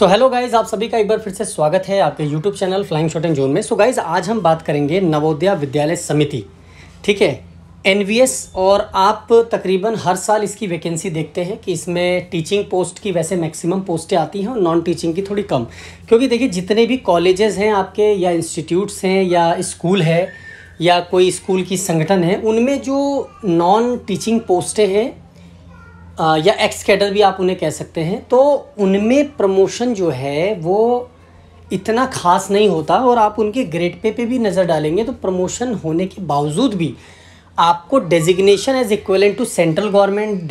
so hello guys आप सभी का एक बार फिर से स्वागत है आपके YouTube channel flying shot and zone में सो so गाइज आज हम बात करेंगे नवोदया विद्यालय समिति ठीक है एन और आप तकरीबन हर साल इसकी वैकेंसी देखते हैं कि इसमें टीचिंग पोस्ट की वैसे मैक्सिमम पोस्टें आती हैं और नॉन टीचिंग की थोड़ी कम क्योंकि देखिए जितने भी कॉलेजेस हैं आपके या इंस्टीट्यूट्स हैं या स्कूल है या कोई स्कूल की संगठन है उनमें जो नॉन टीचिंग पोस्टें हैं या एक्स कैडर भी आप उन्हें कह सकते हैं तो उनमें प्रमोशन जो है वो इतना खास नहीं होता और आप उनके ग्रेड पे पे भी नज़र डालेंगे तो प्रमोशन होने के बावजूद भी आपको designation as equivalent to central government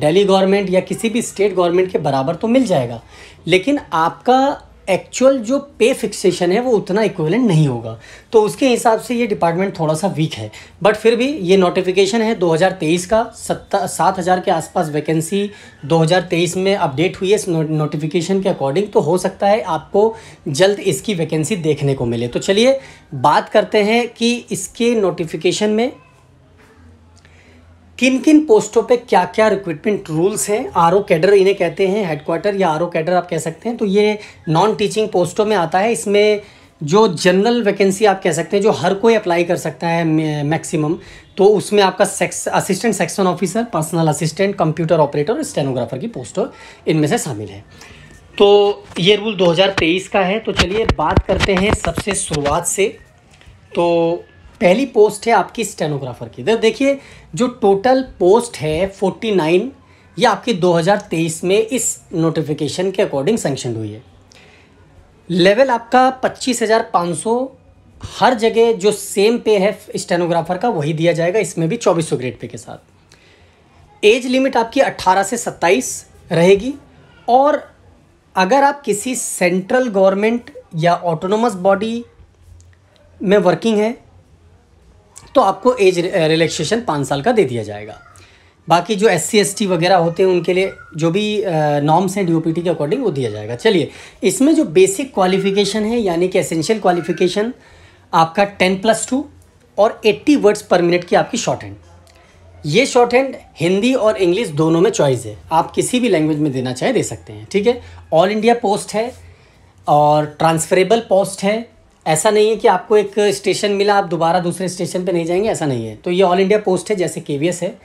Delhi government या किसी भी स्टेट गवर्नमेंट के बराबर तो मिल जाएगा लेकिन आपका एक्चुअल जो पे फिक्सेशन है वो उतना इक्विवेलेंट नहीं होगा तो उसके हिसाब से ये डिपार्टमेंट थोड़ा सा वीक है बट फिर भी ये नोटिफिकेशन है 2023 का सत्ता सात हज़ार के आसपास वैकेंसी 2023 में अपडेट हुई है इस नोटिफिकेशन के अकॉर्डिंग तो हो सकता है आपको जल्द इसकी वैकेंसी देखने को मिले तो चलिए बात करते हैं कि इसके नोटिफिकेशन में किन किन पोस्टों पे क्या क्या रिक्रूटमेंट रूल्स हैं आर ओ कैडर इन्हें कहते हैं हेडक्वार्टर या आर ओ कैडर आप कह सकते हैं तो ये नॉन टीचिंग पोस्टों में आता है इसमें जो जनरल वैकेंसी आप कह सकते हैं जो हर कोई अप्लाई कर सकता है मैक्सिमम तो उसमें आपका सेक्स assistant section officer personal assistant computer operator और स्टेनोग्राफर की पोस्ट इनमें से शामिल है तो ये रूल 2023 का है तो चलिए बात करते हैं सबसे शुरुआत से तो पहली पोस्ट है आपकी स्टेनोग्राफर की इधर तो देखिए जो टोटल पोस्ट है फोर्टी नाइन ये आपकी 2023 में इस नोटिफिकेशन के अकॉर्डिंग सेंक्शन हुई है लेवल आपका 25,500 हर जगह जो सेम पे है स्टेनोग्राफर का वही दिया जाएगा इसमें भी 2400 ग्रेड पे के साथ एज लिमिट आपकी 18 से 27 रहेगी और अगर आप किसी सेंट्रल गवर्नमेंट या ऑटोनोमस बॉडी में वर्किंग है तो आपको एज रिलैक्सेशन पाँच साल का दे दिया जाएगा बाकी जो एस सी वगैरह होते हैं उनके लिए जो भी नॉर्म्स हैं डी के अकॉर्डिंग वो दिया जाएगा चलिए इसमें जो बेसिक क्वालिफिकेशन है यानी कि एसेंशियल क्वालिफिकेशन आपका टेन प्लस टू और एट्टी वर्ड्स पर मिनट की आपकी शॉर्ट हैंड ये शॉर्ट हैंड हिंदी और इंग्लिश दोनों में चॉइस है आप किसी भी लैंग्वेज में देना चाहे दे सकते हैं ठीक है ऑल इंडिया पोस्ट है और ट्रांसफरेबल पोस्ट है ऐसा नहीं है कि आपको एक स्टेशन मिला आप दोबारा दूसरे स्टेशन पे नहीं जाएंगे ऐसा नहीं है तो ये ऑल इंडिया पोस्ट है जैसे के है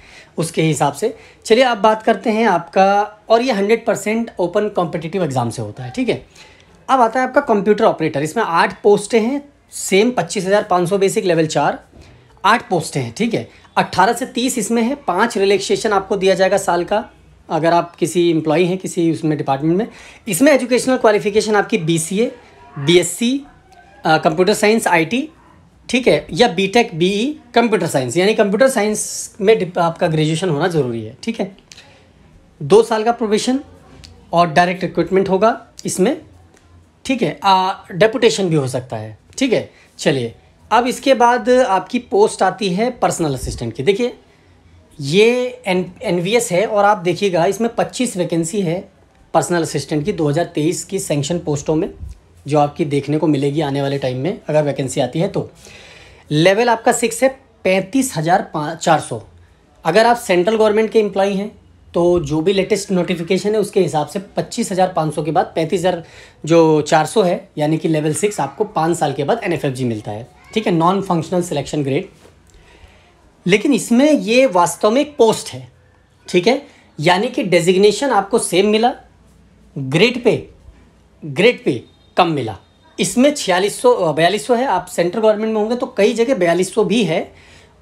उसके हिसाब से चलिए आप बात करते हैं आपका और ये hundred percent open competitive exam से होता है ठीक है अब आता है आपका कंप्यूटर ऑपरेटर इसमें आठ पोस्टें हैं सेम पच्चीस हज़ार पाँच सौ बेसिक लेवल चार आठ पोस्टें हैं ठीक है अट्ठारह से तीस इसमें है पाँच रिलैक्सेशन आपको दिया जाएगा साल का अगर आप किसी एम्प्लॉई हैं किसी उसमें डिपार्टमेंट में इसमें एजुकेशनल क्वालिफिकेशन आपकी B C A B S C computer science IT ठीक है या बीटेक बीई कंप्यूटर साइंस यानी कंप्यूटर साइंस में आपका ग्रेजुएशन होना ज़रूरी है ठीक है दो साल का प्रोबेशन और डायरेक्ट रिक्रूटमेंट होगा इसमें ठीक है डेपुटेशन भी हो सकता है ठीक है चलिए अब इसके बाद आपकी पोस्ट आती है पर्सनल असिस्टेंट की देखिए ये एन एन एस है और आप देखिएगा इसमें 25 वैकेंसी है पर्सनल असिस्टेंट की 2023 की सेंक्शन पोस्टों में जो आपकी देखने को मिलेगी आने वाले टाइम में अगर वैकेंसी आती है तो लेवल आपका सिक्स है पैंतीस हज़ार पाँच चार सौ अगर आप सेंट्रल गवर्नमेंट के एम्प्लॉई हैं तो जो भी लेटेस्ट नोटिफिकेशन है उसके हिसाब से पच्चीस हज़ार पाँच सौ के बाद पैंतीस हज़ार जो चार सौ है यानी कि लेवल सिक्स आपको पाँच साल के बाद एन एफ एफ जी मिलता है ठीक है नॉन फंक्शनल सिलेक्शन ग्रेड लेकिन इसमें ये वास्तव में एक पोस्ट है ठीक है यानी कि डेजिग्नेशन आपको सेम मिला ग्रेड पे ग्रेड पे कम मिला इसमें छियालीस सौ बयालीस सौ है आप सेंट्रल गवर्नमेंट में होंगे तो कई जगह बयालीस सौ भी है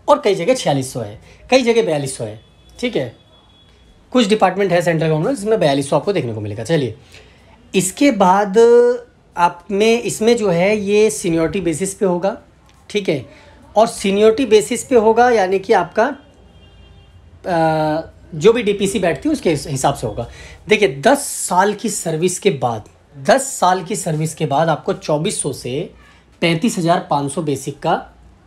और कई जगह छियालीस सौ है कई जगह बयालीस सौ है ठीक है कुछ डिपार्टमेंट है सेंट्रल गवर्नमेंट जिसमें बयालीस सौ आपको देखने को मिलेगा चलिए इसके बाद आप में इसमें जो है ये सीनियोरिटी बेसिस पे होगा ठीक है और सीनियोरिटी बेसिस पे होगा यानी कि आपका आ, जो भी डीपीसी बैठती है उसके हिसाब से होगा देखिए दस साल की सर्विस के बाद दस साल की सर्विस के बाद आपको चौबीस सौ से पैंतीस हज़ार पाँच सौ बेसिक का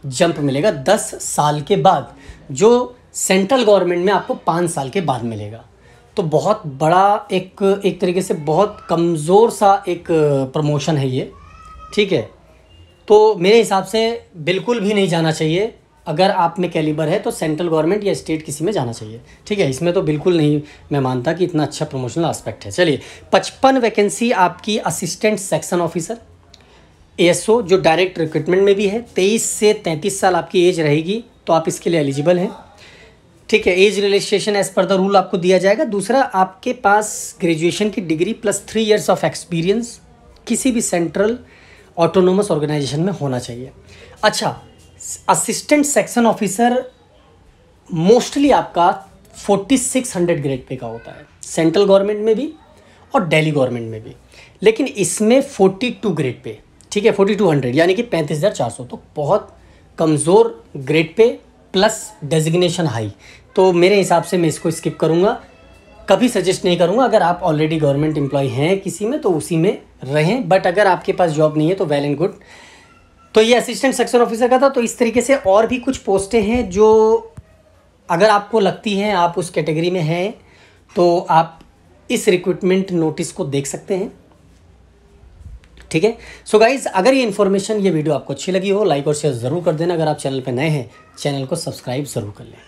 जंप मिलेगा दस साल के बाद जो सेंट्रल गवर्नमेंट में आपको पाँच साल के बाद मिलेगा तो बहुत बड़ा एक एक तरीके से बहुत कमज़ोर सा एक प्रमोशन है ये ठीक है तो मेरे हिसाब से बिल्कुल भी नहीं जाना चाहिए अगर आप में कैलिबर है तो सेंट्रल गवर्नमेंट या स्टेट किसी में जाना चाहिए ठीक है इसमें तो बिल्कुल नहीं मैं मानता कि इतना अच्छा प्रमोशनल आस्पेक्ट है चलिए पचपन वैकेंसी आपकी असिस्टेंट सेक्शन ऑफिसर एएसओ जो डायरेक्ट रिक्रूटमेंट में भी है तेईस से तैंतीस साल आपकी एज रहेगी तो आप इसके लिए एलिजिबल हैं ठीक है age relaxation as per the rule आपको दिया जाएगा दूसरा आपके पास ग्रेजुएशन की degree plus three years of experience किसी भी सेंट्रल ऑटोनोमस ऑर्गेनाइजेशन में होना चाहिए अच्छा असिस्टेंट सेक्शन ऑफिसर मोस्टली आपका 4600 ग्रेड पे का होता है सेंट्रल गवर्नमेंट में भी और दिल्ली गवर्नमेंट में भी लेकिन इसमें 42 ग्रेड पे ठीक है 4200 यानी कि 35400 तो बहुत कमज़ोर grade pay plus designation high तो मेरे हिसाब से मैं इसको स्किप करूँगा कभी सजेस्ट नहीं करूँगा अगर आप ऑलरेडी गवर्नमेंट एम्प्लॉय हैं किसी में तो उसी में रहें बट अगर आपके पास जॉब नहीं है तो वेल एंड गुड तो ये असिस्टेंट सेक्शन ऑफिसर का था तो इस तरीके से और भी कुछ पोस्टें हैं जो अगर आपको लगती हैं आप उस कैटेगरी में हैं तो आप इस रिक्रूटमेंट नोटिस को देख सकते हैं ठीक है सो गाइज अगर ये इन्फॉर्मेशन ये वीडियो आपको अच्छी लगी हो लाइक और शेयर ज़रूर कर देना अगर आप चैनल पर नए हैं चैनल को सब्सक्राइब ज़रूर कर लें